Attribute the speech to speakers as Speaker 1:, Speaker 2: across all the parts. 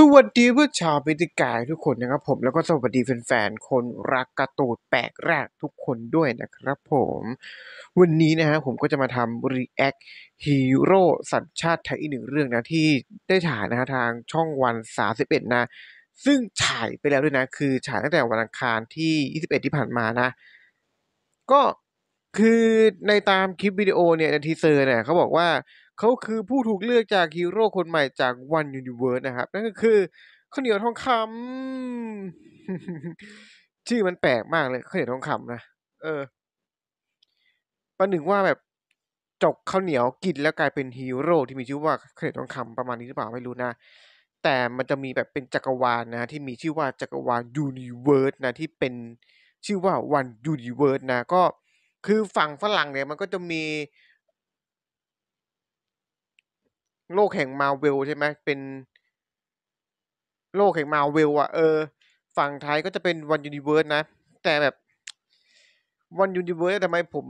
Speaker 1: สวัสดีเพื่อนชาวพิธีกายทุกคนนะครับผมแล้วก็สวัสดีแฟนๆคนรักกระตูดแปลกแรกทุกคนด้วยนะครับ ผม วันนี้นะฮะผมก็จะมาทำรีแอคฮีโร่สัญชาติไทยอีกหนึ่งเรื่องนะที่ได้ถ่ายนะฮะทางช่องวันสาสิบเอ็ดนะ ซึ่งฉายไปแล้วด้วยนะคือฉายตั้งแต่วันอังคารที่ 21 ที่ผ่านมานะก็คือในตามคลิปวิดีโอเนี่ยทีเซอร์เนี่ยเขาบอกว่าเขาคือผู้ถูกเลือกจากฮีโร่คนใหม่จากวันยูนิเวิร์สนะครับ นั่นก็คือข้าวเหนียวทองคำชื่อมันแปลกมากเลยข้าวเหนียวทองคำนะ เออประหนึ่งว่าแบบจกข้าวเหนียวกินแล้วกลายเป็นฮีโร่ที่มีชื่อว่าข้าวเหนียวทองคำประมาณนี้หรือเปล่าไม่รู้นะ แต่มันจะมีแบบเป็นจักรวาลนะ ที่มีชื่อว่าจักรวาลยูนิเวิร์สนะที่เป็นชื่อว่าวันยูนิเวิร์สนะ ก็คือฝั่งฝรั่งเนี่ยมันก็จะมีโลกแห่งมาเวลใช่ไหมเป็น โลกแห่งมาเวลอ่ะ เออ ฝั่งไทยก็จะเป็นวันยูนิเวิร์สนะ แต่แบบวันยูนิเวิร์สทำไมผม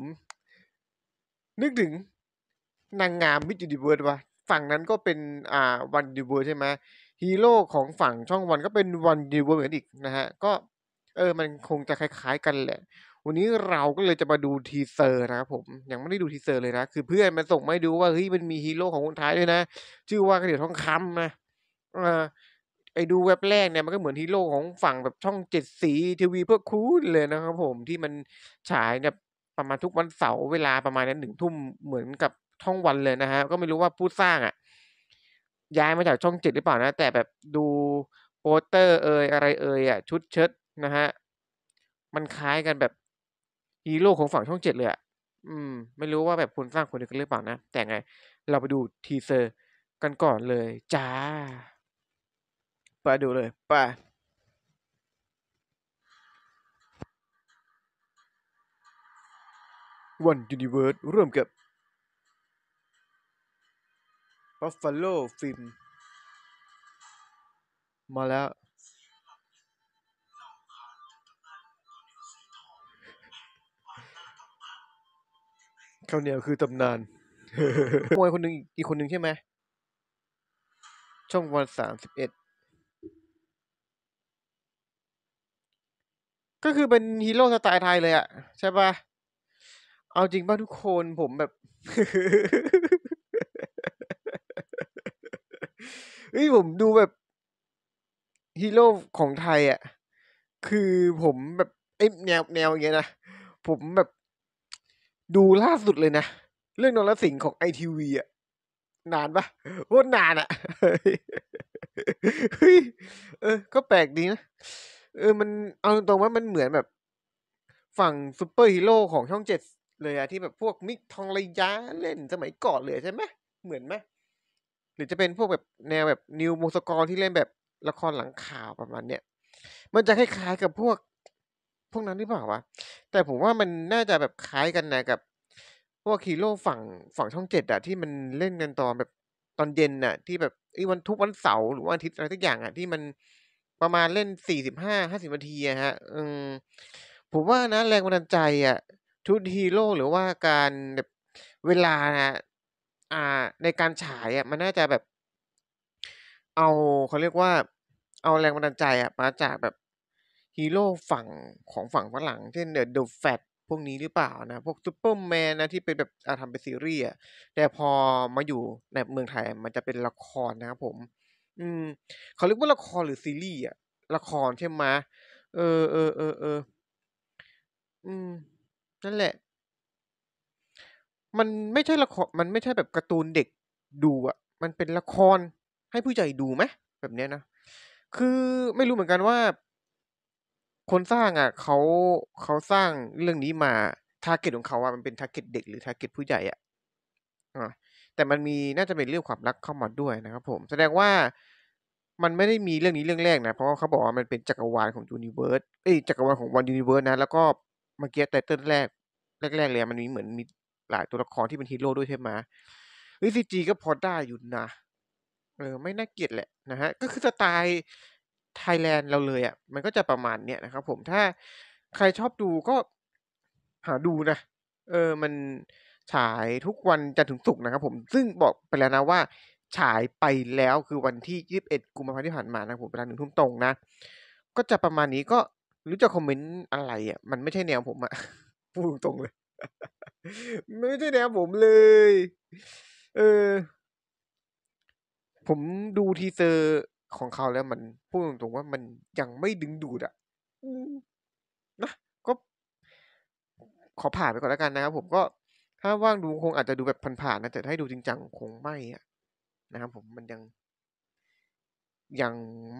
Speaker 1: นึกถึงนางงามมิจยูนิเวิร์สวะ ฝั่งนั้นก็เป็นอ่าวันยูนิเวิร์สใช่ไหมฮีโร่ของฝั่งช่องวันก็เป็นวันยูนิเวิร์สเหมือนอีกนะฮะ ก็ เออ มันคงจะคล้าย ๆ กันแหละวันนี้เราก็เลยจะมาดูทีเซอร์นะครับผมยังไม่ได้ดูทีเซอร์เลยนะคือเพื่อนมันส่งมาดูว่าเฮ้ยมันมีฮีโร่ของคนไทยด้วยนะชื่อว่ากระเดี่ยวทองคำนะอไอ้ดูเว็บแรกเนี่ยมันก็เหมือนฮีโร่ของฝั่ง แบบช่องเจ็ดสีทีวีเพื่อคูลเลยนะครับผมที่มันฉายเนี่ยประมาณทุกวันเสาร์เวลาประมาณนั้นหนึ่งทุ่มเหมือนกับช่องวันเลยนะฮะก็ไม่รู้ว่าผู้สร้างอะ่ะย้ายมาจากช่องเจ็ดหรือเปล่านะ แต่แบบดูโปสเตอร์เอ่ยอะไรเอ่ยอ่ะชุดเชิดนะฮะมันคล้ายกันแบบฮีโร่ของฝั่งช่องเจ็ดเลยอะอืม ไม่รู้ว่าแบบคนสร้างคนเดียวกันหรือเปล่านะ แต่ไง เราไปดูทีเซอร์กันก่อนเลย จ้า ไปดูเลย ไปวันยูนิเวิร์สร่มกับบัฟฟาโลฟิล์มมาแล้วข้าวเหนียวคือตำนานมวยคนหนึ่งอีกคนหนึ่งใช่ไหม ช่องวันสามสิบเอ็ด ก็คือเป็นฮีโร่สไตล์ไทยเลยอะใช่ปะเอาจริงป่ะทุกคนผมแบบเฮ้ยผมดูแบบฮีโร่ของไทยอะ คือผมแบบไอ้แนวแนวอย่างเงี้ยนะผมแบบดูล่าสุดเลยนะ เรื่องนรสิงห์ของไอทีวีอ่ะนานปะโคตรนานอ่ะเฮ้ยเออ ก็แปลกดีนะ เออมันเอาตรงว่ามันเหมือนแบบ ฝั่งซูเปอร์ฮีโร่ของช่องเจ็ดเลยอะที่แบบพวกมิกทองระยะเล่นสมัยก่อนเลยใช่ไหมเหมือนไหมหรือจะเป็นพวกแบบแนวแบบนิวโมสกอร์ที่เล่นแบบละครหลังข่าวประมาณเนี้ยมันจะคล้ายๆกับพวก พวกนั้นหรือเปล่าวะแต่ผมว่ามันน่าจะแบบคล้ายกันนะกับ พวกฮีโร่ฝั่งฝั่งช่องเจ็ดอะที่มันเล่นกันตอนแบบตอนเย็นน่ะ ที่แบบไอ้วันทุกวันเสาร์หรือวันอาทิตย์อะไรสักอย่างอะที่มันประมาณเล่นสี่สิบห้าห้าสิบนาทีอะฮะผมว่านะแรงบันดาลใจอะชุดฮีโร่หรือว่าการแบบเวลานะอ่า ในการฉายอะมันน่าจะแบบ เอาเขาเรียกว่า เอาแรงบันดาลใจอะมาจากแบบฮีโร่ฝั่งของฝั่งฝรั่งเช่นเดอะเดอะแฟตพวกนี้หรือเปล่านะ พวกซูเปอร์แมนนะที่เป็นแบบาทำเป็นซีรีส์อะแต่พอมาอยู่ในเมืองไทยมันจะเป็นละครนะครับผม อืม เขาเรียกว่าละครหรือซีรีส์อะละครใช่ไหมเออเออ เออเอออืมนั่นแหละ มันไม่ใช่ละคร มันไม่ใช่แบบการ์ตูนเด็กดูอะมันเป็นละคร ให้ผู้ใหญ่ดูไหมแบบเนี้ยนะ คือไม่รู้เหมือนกันว่าคนสร้างอะเขาเขาสร้างเรื่องนี้มาทร์เก็ตของเขาอะมันเป็นทร์เก็ตเด็กหรือทร์เก็ตผู้ใหญ่อะ่ะแต่มันมีน่าจะเป็นเรื่องความรักเข้ามาด้วยนะครับผมแสดงว่ามันไม่ได้มีเรื่องนี้เรื่องแรกนะ เพราะเขาบอกว่ามันเป็นจักรวาลของยูนิเวิร์สเอ้ยจักรวาลของวันยูนิเวิร์สนะ แล้วก็ เมื่อกี้ไตเติ้ลแรกแรกๆเลยมันมีเหมือนมีหลายตัวละครที่เป็นฮีโร่ด้วยใช่ไหมเฮ้ยซีจีก็พอได้อยู่นะเออไม่น่าเกลียดแหละนะฮะก็คือสไตล์ไทยแลนด์เราเลยอะ่ะมันก็จะประมาณเนี้ยนะครับ ผมถ้าใครชอบดูก็หาดูนะเออ มันฉายทุกวันจันทร์ถึงศุกร์นะครับผมซึ่งบอกไปแล้วนะว่า ฉายไปแล้วคือวันที่21กุมภาพันธ์ที่ผ่านมานะผมเวลาหนึ่งทุ่มตรงนะก็จะประมาณนี้ก็รู้จะคอมเมนต์อะไรอะ่ะ มันไม่ใช่แนวผมอะพูดตรงเลย ไม่ใช่แนว ผมเลย เออ ผมดูทีเซอร์ของเขาแล้วมันพูดตรงๆ ว่ามันยังไม่ดึงดูดอะนะ ก็ ขอผ่านไปก่อนแล้วกันนะครับผมก็ ถ้าว่างดูคงอาจจะดูแบบผ่านๆนะ แต่ให้ดูจริงจังคงไม่อะนะครับผมมันยัง ยัง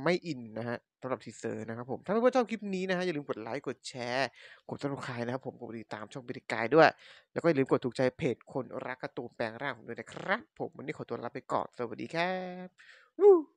Speaker 1: ไม่อินนะฮะสำหรับทีเซอร์นะครับผม ถ้าเพื่อนๆชอบคลิปนี้นะฮะ อย่าลืมกดไลค์กดแชร์กดติดตามนะครับผมกดติดตามช่องบิดกายด้วย แล้วก็อย่าลืมกดถูกใจเพจคน รักกระตูนแปลงร่างผมด้วยนะครับ ผมวันนี้ขอตัวลาไปก่อนสวัสดีครับ